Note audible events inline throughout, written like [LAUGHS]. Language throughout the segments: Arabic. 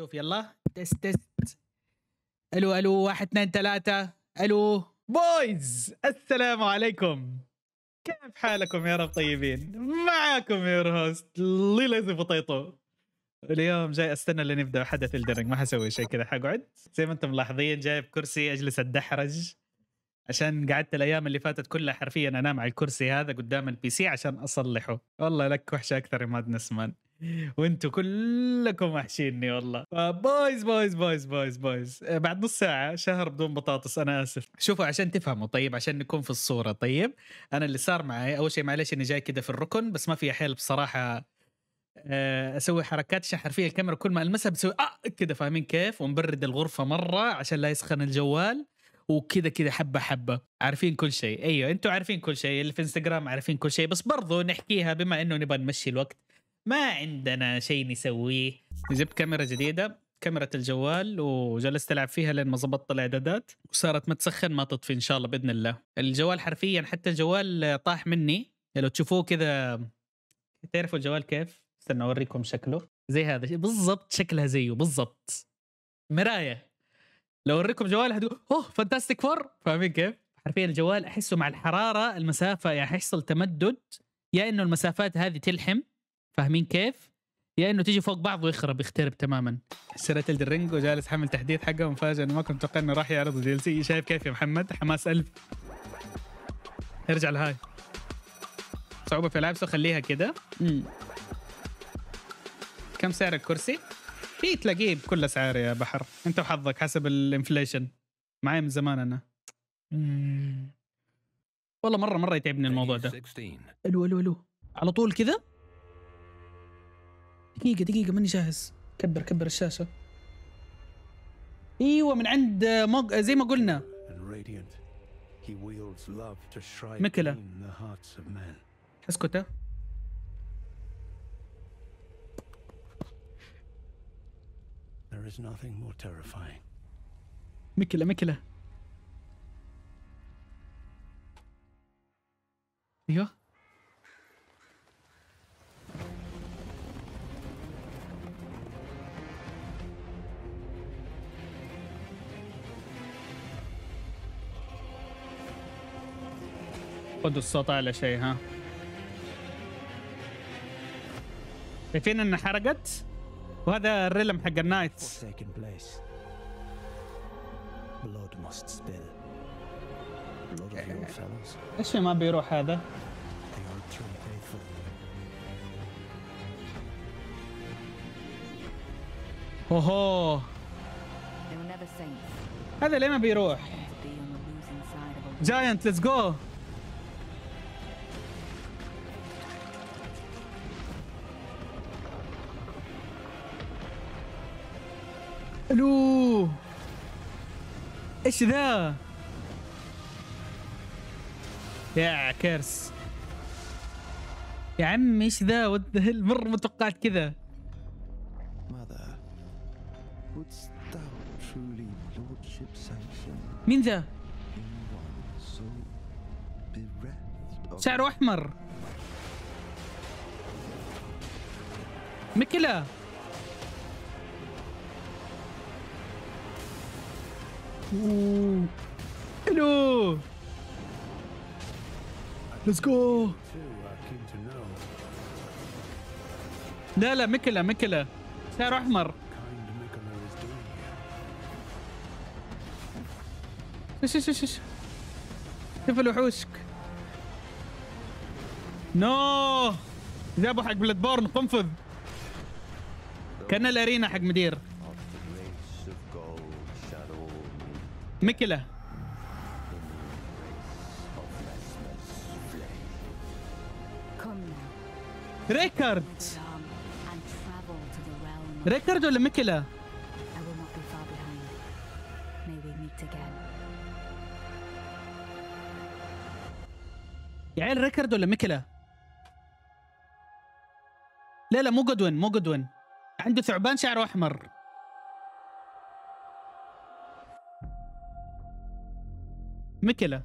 شوف يلا تست تست الو الو واحد اثنين ثلاثة الو بويز السلام عليكم كيف حالكم يا رب طيبين معاكم يور هوست ليليزي بطيطو اليوم جاي استنى لين يبدا حدث الدرنج ما حسوي شيء كذا حقعد زي ما انتم ملاحظين جايب كرسي اجلس الدحرج عشان قعدت الايام اللي فاتت كلها حرفيا انام على الكرسي هذا قدام البي سي عشان اصلحه والله لك وحشه اكثر يا مادنس مان وانتو كلكم وحشيني والله بايز بايز بايز بايز بايز بعد نص ساعة شهر بدون بطاطس أنا آسف شوفوا عشان تفهموا طيب عشان نكون في الصورة طيب أنا اللي صار معي أول شيء معلش إني جاي كده في الركن بس ما في حيل بصراحة آه، اسوي حركات شحر حرفيا الكاميرا كل ما المسها بسوي اه كده فاهمين كيف ونبرد الغرفه مره عشان لا يسخن الجوال وكذا كذا حبه حبه عارفين كل شيء ايوه انتم عارفين كل شيء اللي في انستغرام عارفين كل شيء بس برضو نحكيها بما انه نبغى نمشي الوقت ما عندنا شيء نسويه جبت كاميرا جديده كاميرا الجوال وجلست العب فيها لين ما ظبطت الاعدادات وصارت ما تسخن ما تطفي ان شاء الله باذن الله الجوال حرفيا حتى الجوال طاح مني لو تشوفوه كذا تعرفوا الجوال كيف استنى اوريكم شكله زي هذا بالضبط شكلها زيه بالضبط مرايه لو اوريكم جوال حتقول اوه فانتاستيك فور فاهمين كيف؟ حرفيا الجوال احسه مع الحراره المسافه يعني حيحصل تمدد يا انه المسافات هذه تلحم فاهمين كيف؟ يا يعني انه تيجي فوق بعض ويخرب يخترب تماما اشتريت الدرينج وجالس حمل تحديث حقه مفاجئ انه ما كنت متوقع انه راح يعرض دي سي شايف كيف يا محمد حماس الف ارجع لهاي صعوبه في العاب خليها كده كم سعر الكرسي؟ في تلاقيه بكل اسعار يا بحر انت وحظك حسب الانفليشن معي من زمان انا مم. والله مره مره يتعبني الموضوع ده الو الو الو على طول كذا دقيقة دقيقة ماني جاهز كبر كبر الشاشة ايوه من عند مج... زي ما قلنا مكلا اسكت مكلا مكلا ايوه خدوا الصوت على شيء ها شايفين ان حرقت وهذا الريلم حق النايت ايش ما بيروح هذا اوهو هذا ليه ما بيروح جاينت ليتس جو الو ايش ذا يا كرس يا عمي ايش ذا ود مره ما توقعت كذا مين ذا؟ شعره احمر مكلا Hello. Let's go. لا لا مكلا مكلا سعر احمر ايش ايش ايش شوف الوحوشك نو جابوا حق بلاد بورن قنفذ كان الارينا حق مدير ميكلا ريكارد ريكارد ولا ميكلا؟ يا عيال ريكارد ولا ميكلا؟ لا لا مو جودوين مو جودوين عنده ثعبان شعره احمر مكلا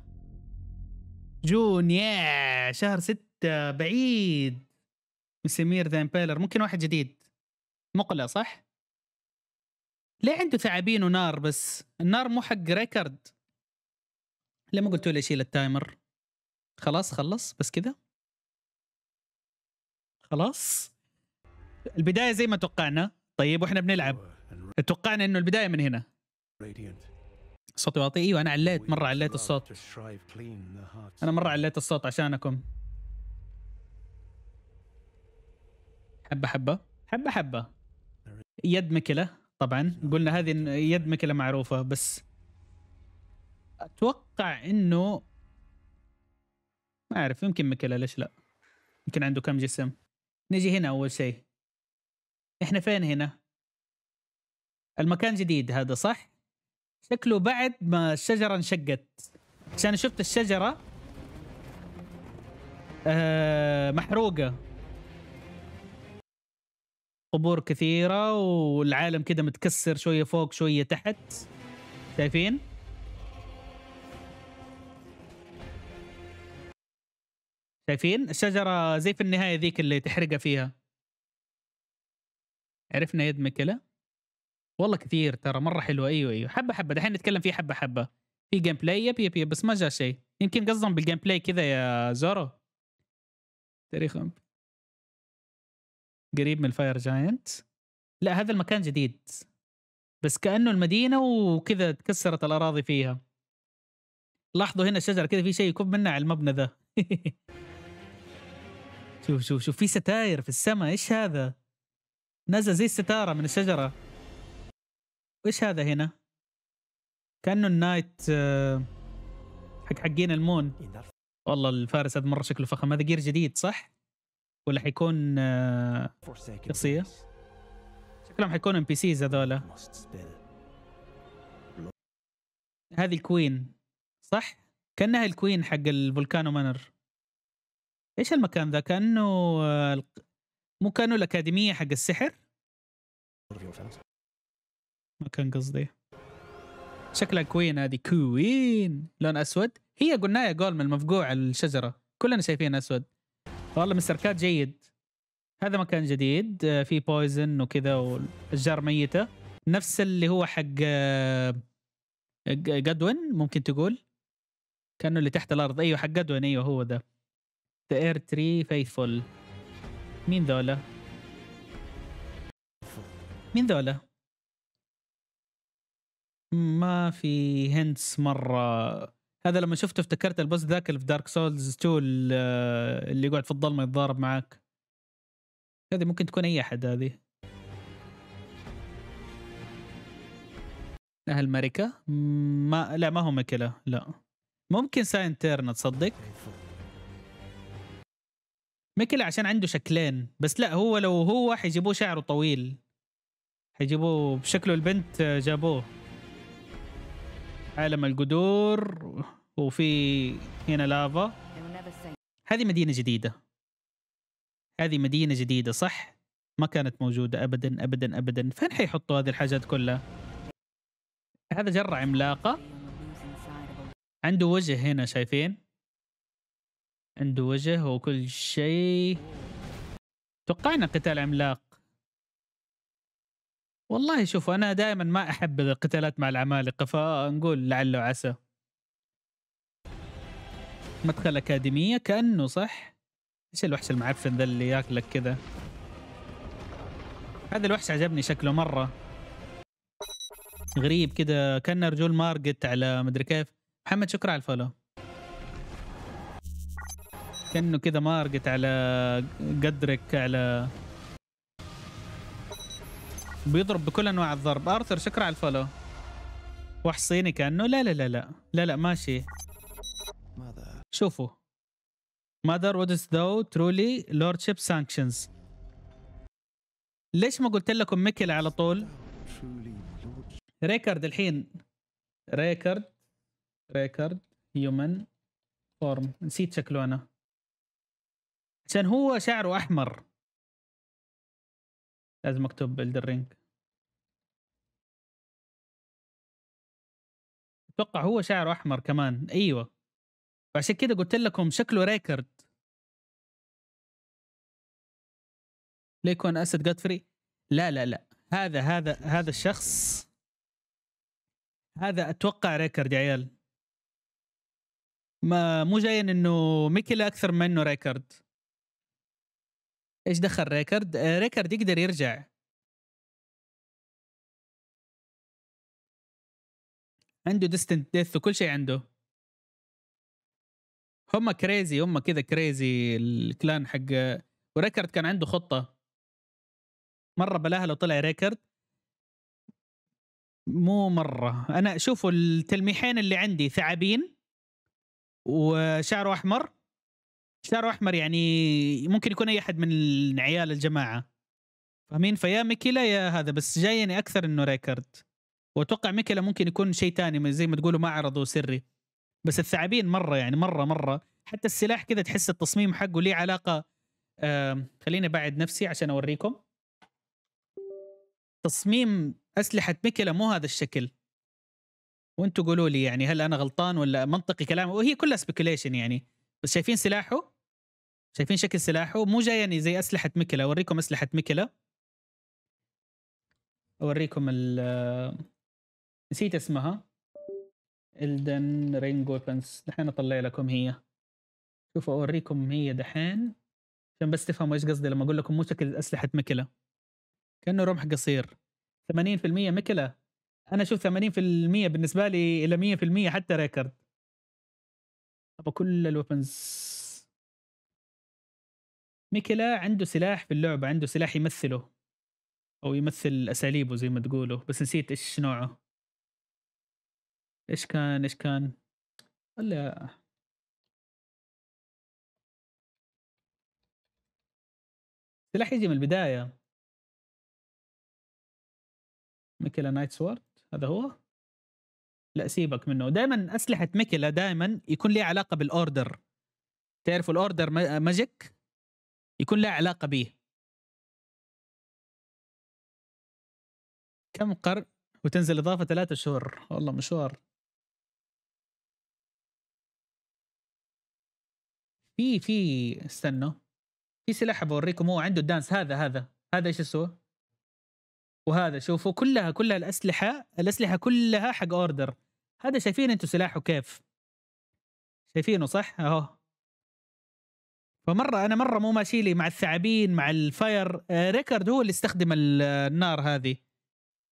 جون يا شهر ستة بعيد مسمير ذا امبيلر ممكن واحد جديد مقلة صح؟ ليه عنده ثعابين ونار بس؟ النار مو حق ريكارد ليه ما قلتوا لي اشيل التايمر؟ خلاص خلص بس كذا؟ خلاص؟ البداية زي ما توقعنا طيب واحنا بنلعب توقعنا انه البداية من هنا صوتي واطي ايوه انا عليت مره عليت الصوت انا مره عليت الصوت عشانكم حبه حبه حبه حبه يد مكله طبعا قلنا هذه يد مكله معروفه بس اتوقع انه ما اعرف يمكن مكله ليش لا يمكن عنده كم جسم نجي هنا اول شيء احنا فين هنا المكان جديد هذا صح شكله بعد ما الشجرة انشقت بس أنا شفت الشجرة آه محروقة قبور كثيرة والعالم كده متكسر شوية فوق شوية تحت شايفين؟ شايفين؟ الشجرة زي في النهاية ذيك اللي تحرقها فيها عرفنا يد مكلا والله كثير ترى مره حلوه ايوه ايوه حبه حبه دحين نتكلم فيه حبه حبه في جيم بلاي يب يب يب بس ما جاء شيء يمكن قصدهم بالجيم بلاي كذا يا زورو تاريخهم قريب من الفاير جاينت لا هذا المكان جديد بس كانه المدينه وكذا تكسرت الاراضي فيها لاحظوا هنا الشجره كذا في شيء يكب منها على المبنى ذا [LAUGHS] شوف شوف شوف في ستاير في السماء ايش هذا نزل زي الستاره من الشجره وش هذا هنا؟ كأنه النايت آه، حق حقين المون والله الفارس هذا مرة شكله فخم هذا جير جديد صح؟ ولا حيكون آه، شخصية؟ شكلهم حيكونوا ام بي سيز هذولا هذه الكوين صح؟ كأنها الكوين حق الفولكانو مانر ايش المكان ذا؟ كأنه آه، مو كانه الأكاديمية حق السحر؟ ما كان قصدي شكلها كوين هذه كوين لون اسود هي قلنا يا من مفقوع الشجره كلنا شايفين اسود والله مستر كات جيد هذا مكان جديد في بويزن وكذا والاشجار ميته نفس اللي هو حق جادوين آه، ممكن تقول كانه اللي تحت الارض ايوه حق جادوين ايوه هو ده ذا اير تري فيثفول مين ذولا؟ مين ذولا؟ ما في هنتس مره هذا لما شفته افتكرت البوس ذاك اللي في دارك سولز 2 اللي يقعد في الظلمه يتضارب معاك هذه ممكن تكون اي احد هذه اهل ماريكا ما لا ما هو ميكلا لا ممكن ساين تيرن تصدق ميكلا عشان عنده شكلين بس لا هو لو هو حيجيبوه شعره طويل حيجيبوه بشكله البنت آه، جابوه عالم القدور وفي هنا لافا هذه مدينة جديدة هذه مدينة جديدة صح؟ ما كانت موجودة أبدا أبدا أبدا فين حيحطوا هذه الحاجات كلها؟ هذا جرة عملاقة عنده وجه هنا شايفين؟ عنده وجه وكل شيء توقعنا قتال عملاق والله شوف انا دائما ما احب القتالات مع العمالقه فنقول لعل وعسى مدخل اكاديميه كانه صح ايش الوحش المعفن ذا اللي ياكلك كذا هذا الوحش عجبني شكله مره غريب كذا كان رجول مارجت على مدري كيف محمد شكرا على الفولو كانه كذا مارجت على قدرك على بيضرب بكل انواع الضرب ارثر شكرا على الفولو وحصيني كانه لا لا لا لا لا لا ماشي شوفوا ماذر وودز ذو ترولي شيب سانكشنز ليش ما قلت لكم ميكل على طول ريكارد الحين ريكارد ريكارد هيومن فورم نسيت شكله انا عشان هو شعره احمر لازم اكتب الدرينج اتوقع هو شعره احمر كمان ايوه فعشان كده قلت لكم شكله ريكرد ليكون اسد جاتفري لا لا لا هذا هذا هذا الشخص هذا اتوقع ريكرد يا عيال ما مو جايين انه ميكيلا اكثر منه ريكرد ايش دخل ريكارد؟ آه، ريكارد يقدر يرجع عنده ديستنت ديث وكل شيء عنده هم كريزي هم كذا كريزي الكلان حق وريكارد كان عنده خطه مره بلاها لو طلع ريكارد مو مره انا شوفوا التلميحين اللي عندي ثعابين وشعره احمر شارو احمر يعني ممكن يكون اي احد من عيال الجماعه فاهمين فيا ميكيلا يا هذا بس جايني يعني اكثر انه ريكارد واتوقع ميكيلا ممكن يكون شيء ثاني زي ما تقولوا معرض وسري بس الثعابين مره يعني مره مره حتى السلاح كذا تحس التصميم حقه ليه علاقه آه خليني ابعد نفسي عشان اوريكم تصميم اسلحه ميكيلا مو هذا الشكل وانتوا قولوا لي يعني هل انا غلطان ولا منطقي كلامي وهي كلها سبيكوليشن يعني بس شايفين سلاحه شايفين شكل سلاحه مو جاي يعني زي اسلحه ميكلا اوريكم اسلحه ميكلا اوريكم ال نسيت اسمها الدن رينج ويبنز دحين اطلع لكم هي شوفوا اوريكم هي دحين عشان بس تفهموا ايش قصدي لما اقول لكم مو شكل اسلحه ميكلا كانه رمح قصير 80% ميكلا انا اشوف 80% بالنسبه لي الى 100% حتى ريكارد ابى كل الويبنز ميكيلا عنده سلاح في اللعبه عنده سلاح يمثله او يمثل اساليبه زي ما تقولوا بس نسيت ايش نوعه ايش كان ايش كان ولا سلاح يجي من البدايه ميكيلا نايت سوارد هذا هو لا سيبك منه دائما اسلحه ميكيلا دائما يكون لي علاقه بالاوردر تعرفوا الاوردر ماجيك يكون له علاقة به كم قرن وتنزل إضافة ثلاثة شهور والله مشوار في في استنوا في سلاح بوريكم هو عنده الدانس هذا هذا هذا ايش يسوى؟ وهذا شوفوا كلها كلها الاسلحه الاسلحه كلها حق اوردر هذا شايفين انتم سلاحه كيف؟ شايفينه صح؟ اهو فمره انا مره مو ماشي لي مع الثعابين مع الفاير آه، ريكارد هو اللي استخدم النار هذه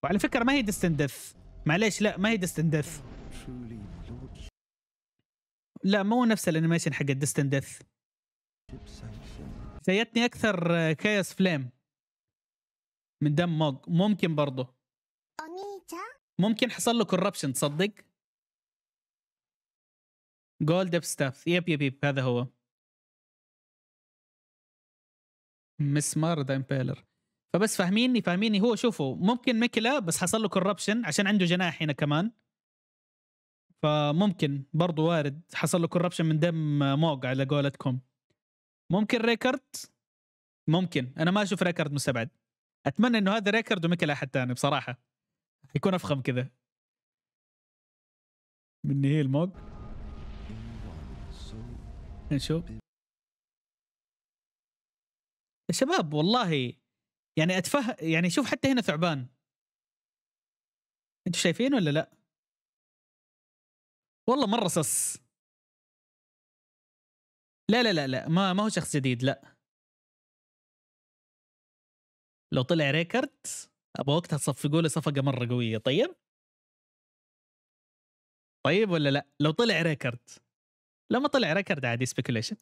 وعلى فكره ما هي دستندث معليش لا ما هي دستندث لا مو نفس الانيميشن حق ديستندث فيتني اكثر آه، كايس فليم من دم موج ممكن برضه ممكن حصل له كوربشن تصدق جولد اب ستاف يب يب يب هذا هو مسمار ذا امبيلر فبس فاهميني فاهميني هو شوفوا ممكن ميكلا آه، بس حصل له كوربشن عشان عنده جناح هنا كمان فممكن برضو وارد حصل له كوربشن من دم موج على قولتكم ممكن ريكارد ممكن انا ما اشوف ريكارد مستبعد اتمنى انه هذا ريكارد وميكلا احد ثاني بصراحه يكون افخم كذا من هي الموق نشوف شباب والله يعني اتفه يعني شوف حتى هنا ثعبان انتوا شايفين ولا لا؟ والله مره صص لا لا لا لا ما ما هو شخص جديد لا لو طلع ريكارد ابغى وقتها تصفقوا له صفقه مره قويه طيب طيب ولا لا لو طلع ريكارد لما طلع ريكارد عادي سبيكوليشن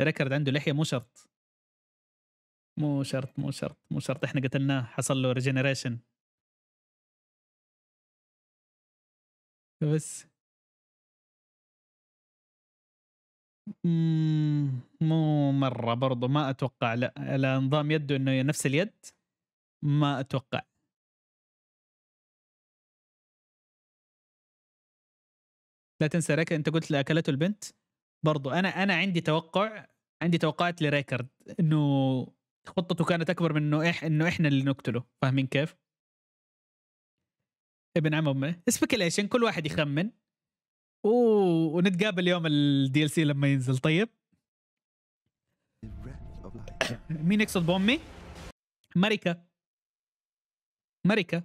ريكارد عنده لحيه مو شرط مو شرط مو شرط مو شرط احنا قتلناه حصل له ريجنريشن بس مو مره برضو ما اتوقع لا لا نظام يده انه نفس اليد ما اتوقع لا تنسى ريك انت قلت اكلته البنت برضو انا انا عندي توقع عندي توقعات لريكارد انه خطته كانت اكبر من انه إح انه احنا اللي نقتله فاهمين كيف؟ ابن عم امه سبيكيليشن كل واحد يخمن و... ونتقابل يوم الدي ال سي لما ينزل طيب [COUGHS] مين يقصد بامي؟ مريكا مريكا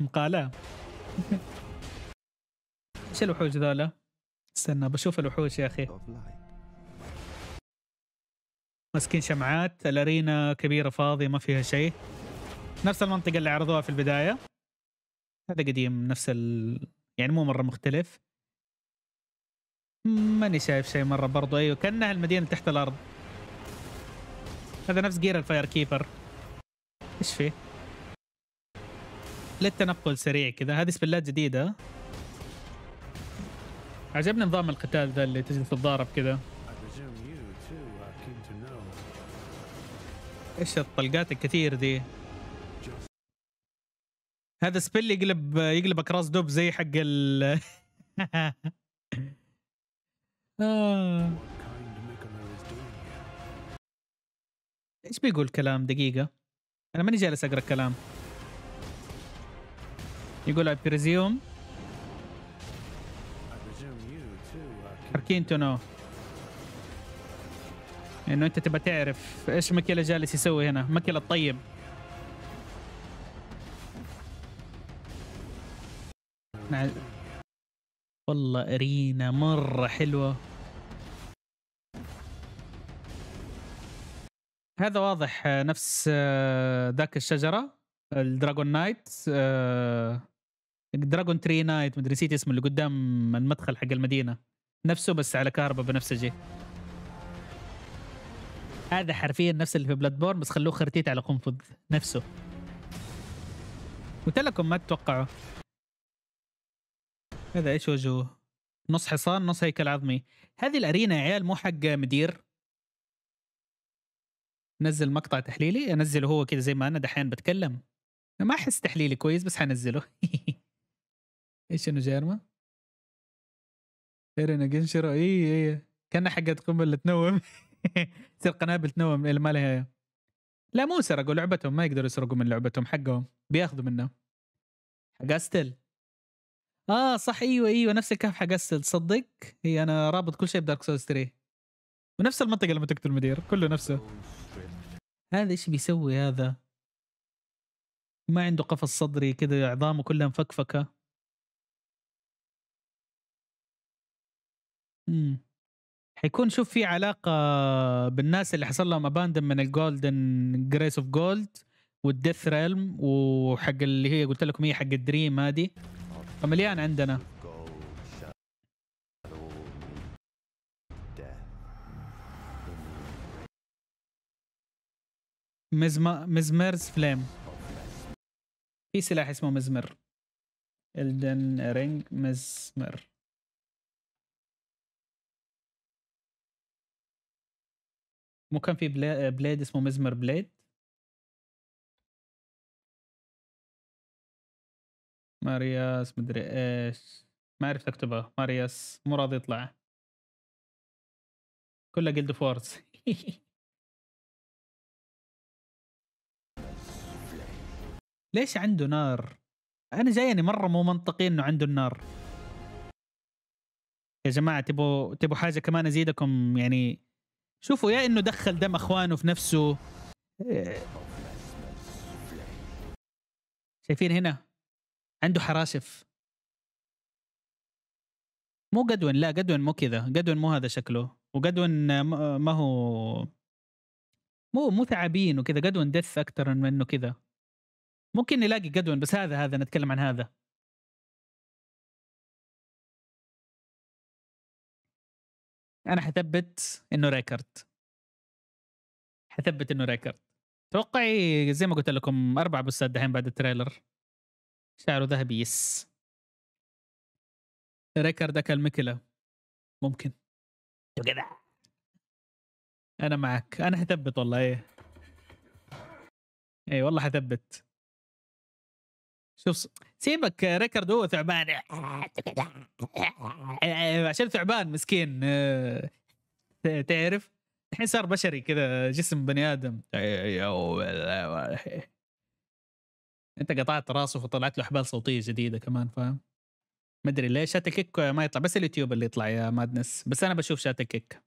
مقالة ايش [LAUGHS] الوحوش ذولا؟ استنى بشوف الوحوش يا اخي ماسكين شمعات الارينا كبيره فاضيه ما فيها شيء نفس المنطقه اللي عرضوها في البدايه هذا قديم نفس ال يعني مو مره مختلف ماني شايف شيء مره برضو ايوه كانها المدينه تحت الارض هذا نفس جير الفاير كيبر ايش فيه للتنقل سريع كذا هذه سبلات جديده عجبني نظام القتال ذا اللي تجي تتضارب كذا ايش الطلقات الكثير دي هذا سبيل يقلب يقلب اكراس دوب زي حق ال [LAUGHS] آه. ايش بيقول كلام دقيقة انا ماني جالس اقرا الكلام يقول ابريزيوم presume تو نو انه انت تبى تعرف ايش ماكيلا جالس يسوي هنا ماكيلا الطيب نعم. والله ارينا مره حلوه هذا واضح آه، نفس آه، ذاك الشجره الدراجون نايت آه، دراجون تري نايت مدري نسيت اسمه اللي قدام المدخل حق المدينه نفسه بس على كهرباء بنفسجي هذا حرفيا نفس اللي في بلاد بورن بس خلوه خرتيت على قنفذ نفسه قلت لكم ما تتوقعوا هذا ايش وجهه نص حصان نص هيكل عظمي هذه الارينا يا عيال مو حق مدير نزل مقطع تحليلي انزله هو كذا زي ما انا دحين بتكلم ما احس تحليلي كويس بس حنزله [LAUGHS] ايش انه جيرما ارينا جنشرا اي اي كان حقت قنبله تنوم [LAUGHS] تصير [LAUGHS] قنابل تنوم ما لها لا مو سرقوا لعبتهم ما يقدروا يسرقوا من لعبتهم حقهم بياخذوا منه حق استل اه صح ايوه ايوه نفس الكهف حق استل تصدق هي انا رابط كل شيء بدارك سولز 3 ونفس المنطقه لما تقتل المدير كله نفسه هذا ايش بيسوي هذا ما عنده قفص صدري كذا عظامه كلها مفكفكه امم حيكون شوف في علاقه بالناس اللي حصل لهم اباندن من الجولدن جريس اوف جولد والديث ريلم وحق اللي هي قلت لكم هي حق الدريم هذه فمليان عندنا مزما مزمرز فليم في سلاح اسمه مزمر الدن رينج مزمر مو كان في بلا... بليد اسمه مزمر بليد مارياس مدري ايش ما عرفت اكتبها مارياس مو راضي يطلع كلها جلد فورز [LAUGHS] ليش عنده نار؟ انا جايني مره مو منطقي انه عنده النار يا جماعه تبوا تبوا حاجه كمان ازيدكم يعني شوفوا يا انه دخل دم اخوانه في نفسه شايفين هنا عنده حراشف مو قدون لا قدون مو كذا قدون مو هذا شكله وقدون ما هو مو مو ثعابين وكذا قدون دث اكثر من انه كذا ممكن نلاقي قدون بس هذا هذا نتكلم عن هذا انا حثبت انه ريكارد حثبت انه ريكارد توقعي زي ما قلت لكم اربع بوستات دحين بعد التريلر شعره ذهبي يس ريكارد اكل مكله ممكن انا معك انا حثبت والله ايه اي والله حثبت شوف سيبك ريكارد هو ثعبان [LAUGHS] عشان ثعبان مسكين آه، تعرف الحين صار بشري كذا جسم بني ادم [LAUGHS] انت قطعت راسه وطلعت له حبال صوتيه جديده كمان فاهم ما ادري ليش شات الكيك ما يطلع بس اليوتيوب اللي يطلع يا مادنس بس انا بشوف شات الكيك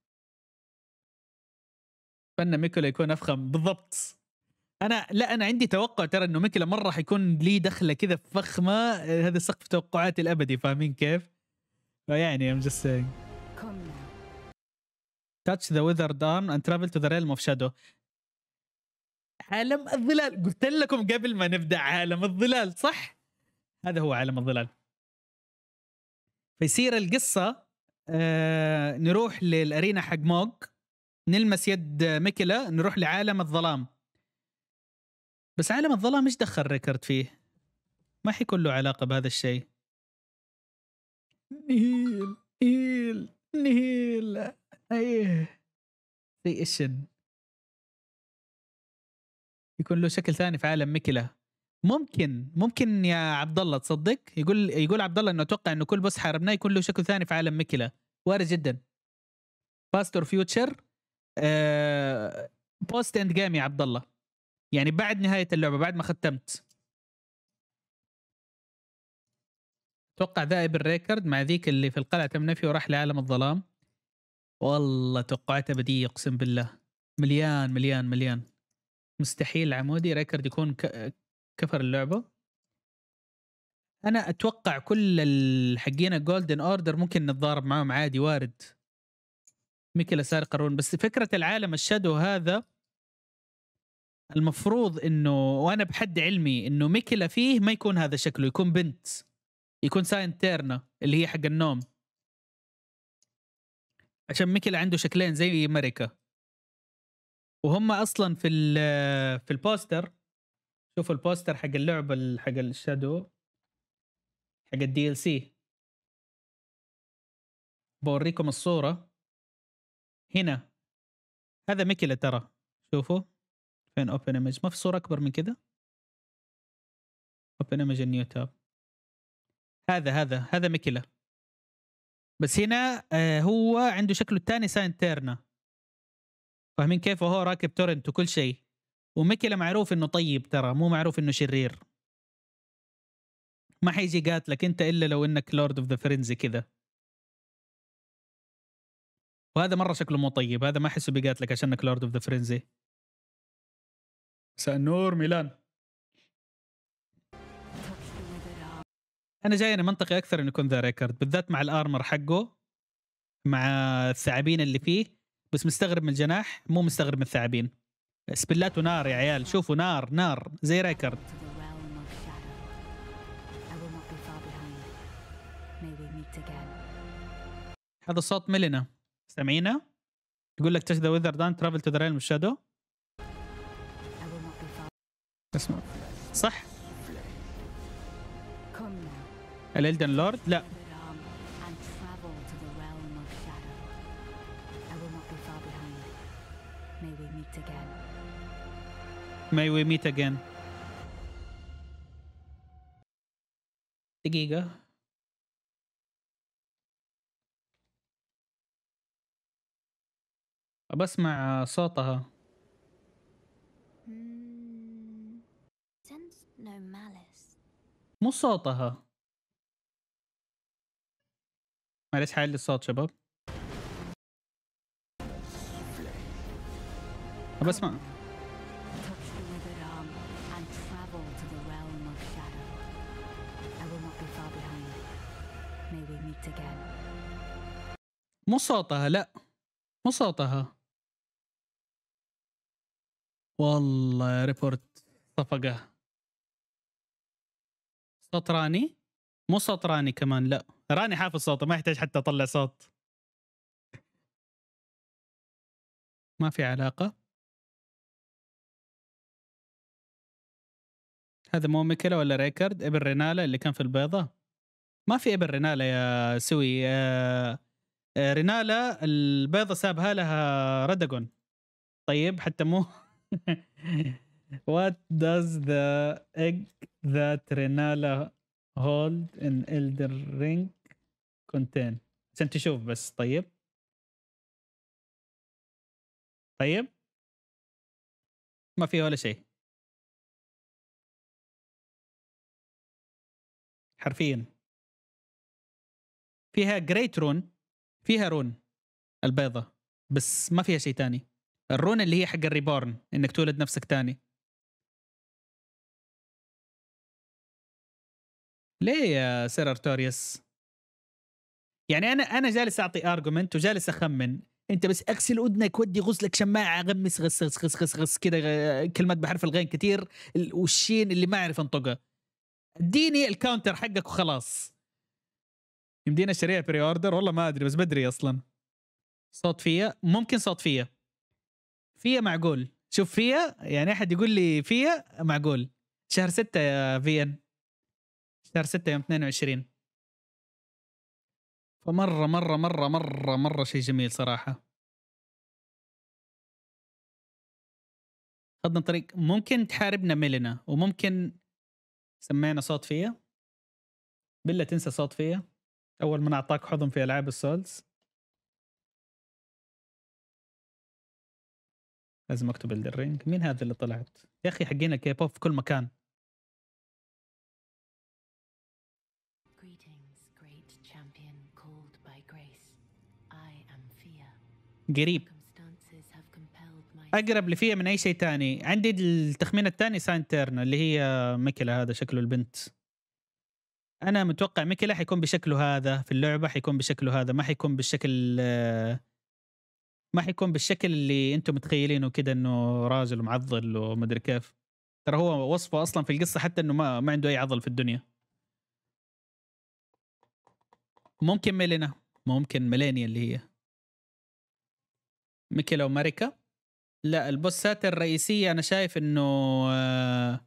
فن ميكولا يكون افخم بالضبط انا لا انا عندي توقع ترى انه ميكلا مره حيكون لي دخله كذا فخمه آه، هذا سقف توقعاتي الابدي فاهمين كيف؟ فيعني ام جست سينج تاتش ذا ويذر ارم اند ترافل تو ذا ريلم اوف شادو عالم الظلال قلت لكم قبل ما نبدا عالم الظلال صح؟ هذا هو عالم الظلال فيصير القصه آه نروح للارينا حق موج نلمس يد ميكلا نروح لعالم الظلام بس عالم الظلام ايش دخل ريكارد فيه؟ ما حيكون له علاقه بهذا الشيء نهيل نهيل نهيل ايه زي اشن يكون له شكل ثاني في عالم ميكلا ممكن ممكن يا عبد الله تصدق يقول يقول عبد الله انه اتوقع انه كل بوس حاربناه يكون له شكل ثاني في عالم ميكلا وارد جدا باستور فيوتشر آه... بوست اند جيم يا عبد الله يعني بعد نهايه اللعبه بعد ما ختمت توقع ذائب الريكرد مع ذيك اللي في القلعه تم نفي وراح لعالم الظلام والله توقعتها بدي اقسم بالله مليان مليان مليان مستحيل عمودي ريكرد يكون كفر اللعبه انا اتوقع كل الحقين جولدن اوردر ممكن نتضارب معاهم عادي وارد ميكلا سارق قارون بس فكره العالم الشادو هذا المفروض انه وانا بحد علمي انه ميكلا فيه ما يكون هذا شكله يكون بنت يكون ساينتيرنا اللي هي حق النوم عشان ميكلا عنده شكلين زي امريكا وهم اصلا في في البوستر شوفوا البوستر حق اللعبه حق الشادو حق الدي ال سي بوريكم الصوره هنا هذا ميكلا ترى شوفوا فين اوبن ايمج ما في صوره اكبر من كذا اوبن ايمج نيو تاب هذا هذا هذا ميكيلا بس هنا آه، هو عنده شكله الثاني ساينتيرنا فاهمين كيف وهو راكب تورنت وكل شيء وميكيلا معروف انه طيب ترى مو معروف انه شرير ما حيجي قاتلك انت الا لو انك لورد اوف ذا فرينزي كذا وهذا مره شكله مو طيب هذا ما احسه بيقاتلك عشانك لورد اوف ذا فرينزي مساء النور ميلان انا جاي انا منطقي اكثر انه يكون ذا ريكورد بالذات مع الارمر حقه مع الثعابين اللي فيه بس مستغرب من الجناح مو مستغرب من الثعابين سبلات ونار يا عيال شوفوا نار نار زي ريكورد هذا صوت ميلينا سامعينه؟ يقول لك تش ذا ويذر دان ترافل تو ذا ريلم شادو اسمع صح الالدن لورد لا May we meet again. دقيقة بسمع صوتها. Hmm. مو صوتها معلش حيعلي الصوت شباب بسمع مو صوتها لا مو صوتها والله ريبورت صفقه صوت راني مو صوت راني كمان لا راني حافظ صوته ما يحتاج حتى اطلع صوت ما في علاقة هذا مو ميكلا ولا ريكارد ابن رينالا اللي كان في البيضة ما في ابن رينالا يا سوي آه، آه، رينالا البيضة سابها لها ردقون طيب حتى مو [LAUGHS] What does the egg that Renala hold in Elder Ring contain؟ عشان تشوف بس طيب طيب ما فيه ولا شيء حرفيا فيها جريت رون فيها رون البيضة بس ما فيها شيء تاني الرون اللي هي حق الريبورن انك تولد نفسك تاني ليه يا سير ارتوريوس؟ يعني انا انا جالس اعطي ارجومنت وجالس اخمن انت بس اغسل اذنك ودي غسلك شماعه غمس غس غس غس غس, غس كذا آه، كلمات بحرف الغين كثير والشين اللي ما اعرف انطقها اديني الكاونتر حقك وخلاص يمدينا الشريعة بري اوردر والله ما ادري بس بدري اصلا صوت فيا ممكن صوت فيا فيا معقول شوف فيا يعني احد يقول لي فيا معقول شهر ستة يا فين شهر 6 يوم 22 فمره مره مره مره مره, شيء جميل صراحه خدنا طريق ممكن تحاربنا ميلنا وممكن سمينا صوت فيها بالله تنسى صوت فيها اول من اعطاك حضن في العاب السولز لازم اكتب الرينج مين هذا اللي طلعت يا اخي حقين الكيبوب في كل مكان قريب اقرب لفيا من اي شيء تاني عندي التخمين الثاني سانترنا اللي هي ميكلا هذا شكله البنت انا متوقع ميكلا حيكون بشكله هذا في اللعبه حيكون بشكله هذا ما حيكون بالشكل ما حيكون بالشكل اللي انتم متخيلينه كده انه راجل ومعضل ومدري كيف ترى هو وصفه اصلا في القصه حتى انه ما ما عنده اي عضل في الدنيا ممكن ميلينا ممكن ميلينيا اللي هي ميكيلا وماريكا لا البوسات الرئيسية أنا شايف إنه آه،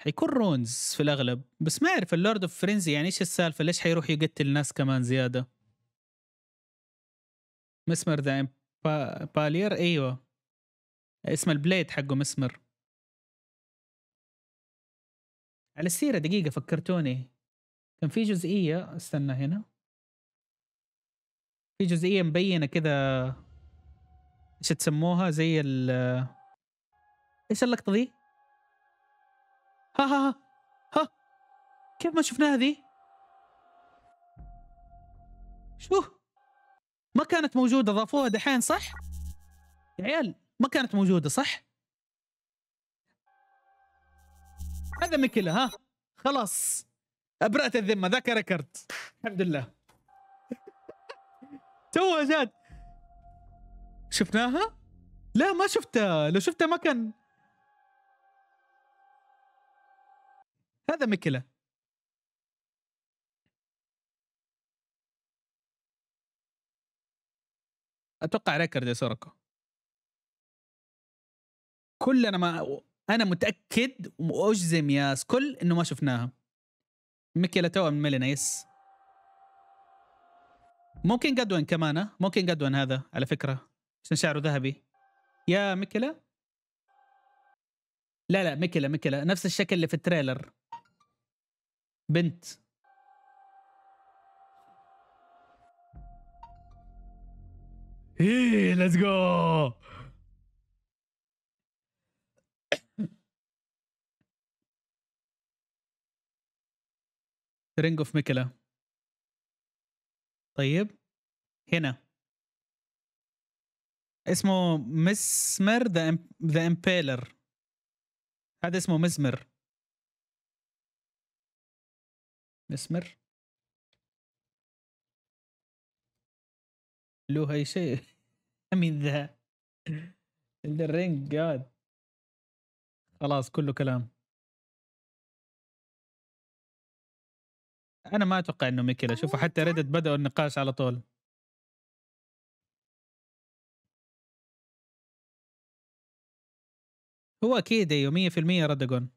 حيكون رونز في الأغلب بس ما أعرف اللورد أوف فرينزي يعني إيش السالفة ليش حيروح يقتل ناس كمان زيادة مسمر ذا بالير أيوه اسم البليد حقه مسمر على السيرة دقيقة فكرتوني كان في جزئيه استنى هنا في جزئيه مبينه كذا ايش تسموها زي ال ايش اللقطه ذي؟ ها ها ها, ها. كيف ما شفناها ذي؟ شو؟ ما كانت موجوده ضافوها دحين صح؟ يا عيال ما كانت موجوده صح؟ هذا مكله ها خلاص ابرأت الذمه ذاك ريكارد الحمد لله [LAUGHS] تو جات شفناها؟ لا ما شفتها لو شفتها ما كان هذا مكلا اتوقع ريكارد يا سرقه كلنا ما انا متاكد واجزم يا سكل انه ما شفناها ميكيلا توا من ميلينيس ممكن جدوين كمان ممكن جدوين هذا على فكرة عشان شعره ذهبي يا ميكيلا لا لا ميكيلا ميكيلا نفس الشكل اللي في التريلر بنت ايه ليتس جو رينج اوف ميكلا طيب هنا اسمه مسمر ذا ذا امبيلر هذا اسمه مزمر مسمر لو هاي شيء [LAUGHS] مين ذا [LAUGHS] الرينج جاد خلاص كله كلام انا ما اتوقع انه ميكيلا شوفوا حتى ريدت طيب. بداوا النقاش على طول هو اكيد ايوه 100% رادجون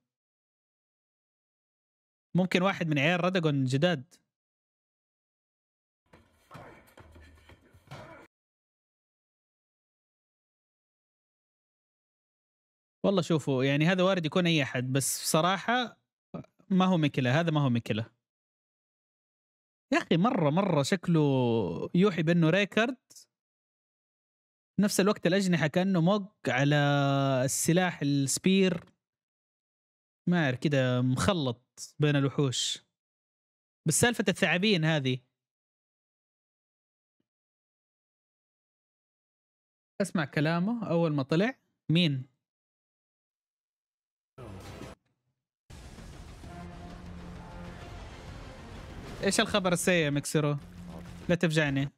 ممكن واحد من عيال رادجون جداد والله شوفوا يعني هذا وارد يكون اي احد بس بصراحه ما هو مكله هذا ما هو مكله يا اخي مره مره شكله يوحي بانه ريكارد نفس الوقت الاجنحه كانه موق على السلاح السبير ما اعرف كذا مخلط بين الوحوش بس سالفه الثعابين هذه اسمع كلامه اول ما طلع مين ايش الخبر السيء مكسرو؟ لا تفجعني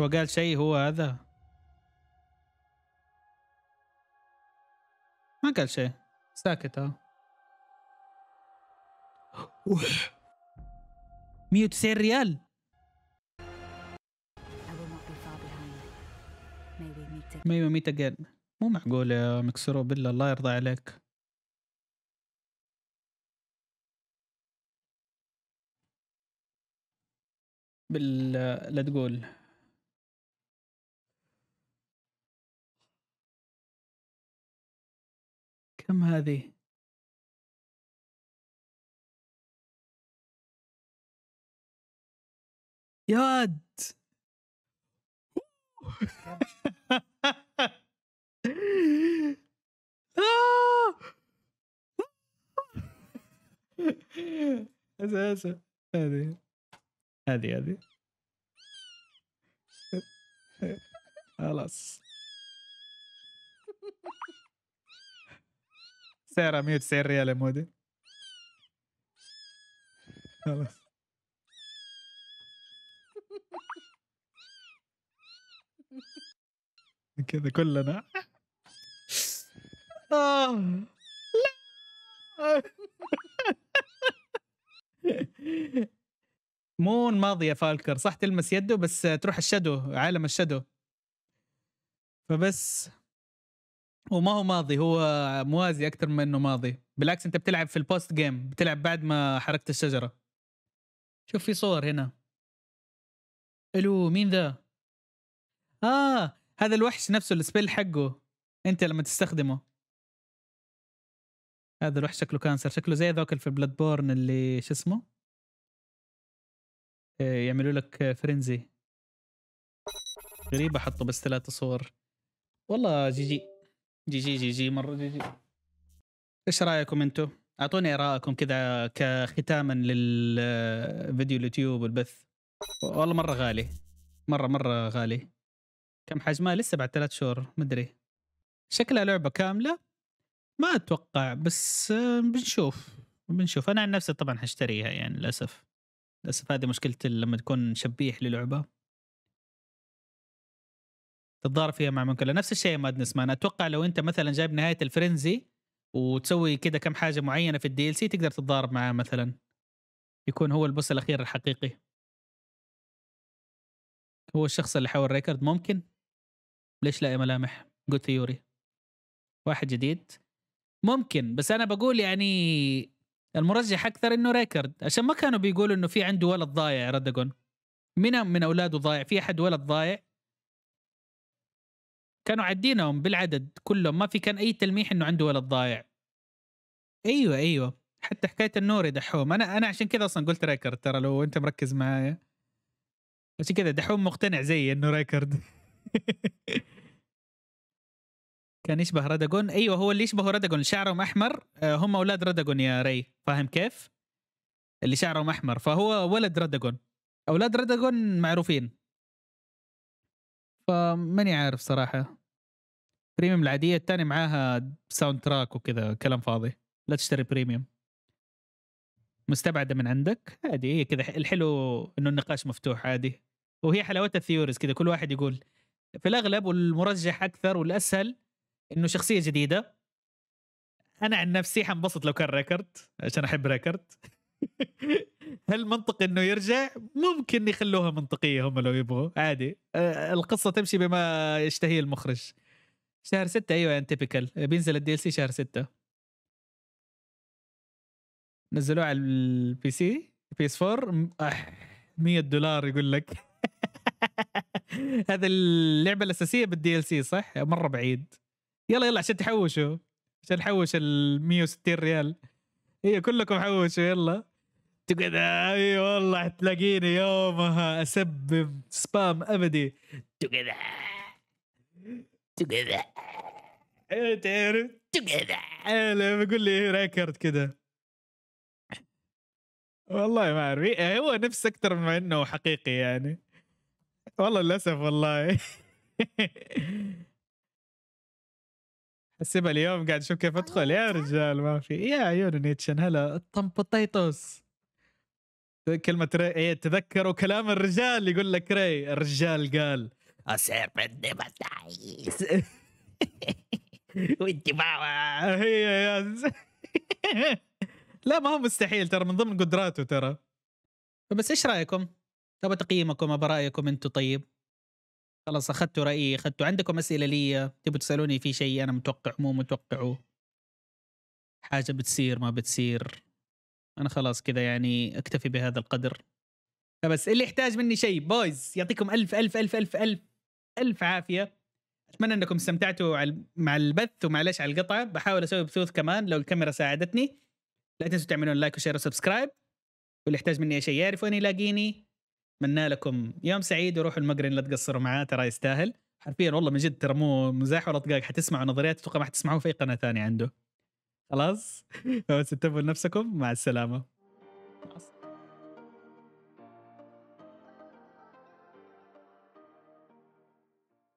هو قال شيء هو هذا ما قال شيء ساكت اهو 190 ريال ميمو meet again مو معقول يا مكسرو بالله الله يرضى عليك بال لا تقول كم هذه ياد [LAUGHS] اسف آه! [LAUGHS] هذه هذه هذه خلاص سعرها 190 ريال يا مودي خلاص كذا كلنا آه. لا مو ماضيه فالكر صح تلمس يده بس تروح الشادو عالم الشادو فبس وما هو ماضي هو موازي اكثر من انه ماضي بالعكس انت بتلعب في البوست جيم بتلعب بعد ما حركت الشجره شوف في صور هنا الو مين ذا اه هذا الوحش نفسه السبيل حقه انت لما تستخدمه هذا الوحش شكله كانسر شكله زي ذاك في بلاد بورن اللي شو اسمه يعملوا لك فرنزي غريبة حطوا بس ثلاثة صور والله جي جي جي جي جي جي مرة جي جي ايش رايكم انتو اعطوني ارائكم كذا كختاما للفيديو اليوتيوب والبث والله مرة غالي مرة مرة غالي كم حجمها لسه بعد ثلاث شهور مدري شكلها لعبة كاملة ما اتوقع بس بنشوف بنشوف انا عن نفسي طبعا هشتريها يعني للاسف للاسف هذه مشكله لما تكون شبيح للعبه تتضارب فيها مع منكلة نفس الشيء مادنس مان اتوقع لو انت مثلا جايب نهايه الفرنزي وتسوي كده كم حاجه معينه في الدي ال سي تقدر تتضارب معاه مثلا يكون هو البوس الاخير الحقيقي هو الشخص اللي حول ريكارد ممكن ليش لا يا ملامح جود ثيوري واحد جديد ممكن بس انا بقول يعني المرجح اكثر انه ريكارد عشان ما كانوا بيقولوا انه في عنده ولد ضايع رادجون مين من اولاده ضايع في احد ولد ضايع كانوا عدينهم بالعدد كلهم ما في كان اي تلميح انه عنده ولد ضايع ايوه ايوه حتى حكايه النوري دحوم انا انا عشان كذا اصلا قلت ريكارد ترى لو انت مركز معايا عشان كذا دحوم مقتنع زيي انه ريكارد [LAUGHS] كان يشبه رادجون ايوه هو اللي يشبه رادجون شعرهم احمر آه، هم اولاد رادجون يا ري فاهم كيف اللي شعرهم احمر فهو ولد رادجون اولاد رادجون معروفين فماني عارف صراحه بريميوم العاديه الثانيه معاها ساوند تراك وكذا كلام فاضي لا تشتري بريميوم مستبعده من عندك عادي هي إيه كذا الحلو انه النقاش مفتوح عادي وهي حلاوتها الثيوريز كذا كل واحد يقول في الاغلب والمرجح اكثر والاسهل انه شخصيه جديده انا عن نفسي حنبسط لو كان ريكارد عشان احب ريكارد [LAUGHS] هل منطقي انه يرجع؟ ممكن يخلوها منطقيه هم لو يبغوا عادي آه، القصه تمشي بما يشتهيه المخرج شهر ستة ايوه يعني تيبيكال بينزل الدي ال سي شهر ستة نزلوه على البي سي بي اس 4 100 دولار يقول لك [LAUGHS] هذا اللعبه الاساسيه بالدي ال سي صح؟ مره بعيد يلا يلا عشان تحوشوا عشان نحوش ال 160 ريال هي كلكم حوشوا يلا تقعد اي والله تلاقيني يومها اسبب سبام ابدي تقعد تقعد تعرف تقعد بقول لي ريكورد كذا والله ما اعرف هو نفس اكثر ما انه حقيقي يعني والله للاسف والله [LAUGHS] اسيبها اليوم قاعد اشوف كيف ادخل يا رجال ما في يا عيون نيتشن هلا طمبطيطوس كلمة ري إيه، تذكروا كلام الرجال يقول لك ري الرجال قال أصير بدي بتعيس وانت [LAUGHS] هي يا [LAUGHS] لا ما هو مستحيل ترى من ضمن قدراته ترى بس ايش رايكم؟ ابى تقييمكم ابى رايكم انتم طيب خلاص اخذتوا رايي اخذتوا عندكم اسئله لي تبوا تسالوني في شيء انا متوقع مو متوقعه حاجه بتصير ما بتصير انا خلاص كذا يعني اكتفي بهذا القدر بس اللي يحتاج مني شيء بويز يعطيكم الف الف الف الف الف الف عافيه اتمنى انكم استمتعتوا مع البث ومعلش على القطعه بحاول اسوي بثوث كمان لو الكاميرا ساعدتني لا تنسوا تعملون لايك وشير وسبسكرايب واللي يحتاج مني اي شيء يعرف وين يلاقيني اتمنى لكم يوم سعيد وروحوا المقرن لا تقصروا معاه ترى يستاهل حرفيا والله من جد ترى مو مزاح ولا طقاق حتسمعوا نظريات اتوقع ما حتسمعوه في قناه ثانيه عنده خلاص [LAUGHS] فبس انتبهوا لنفسكم مع السلامه مع السلامه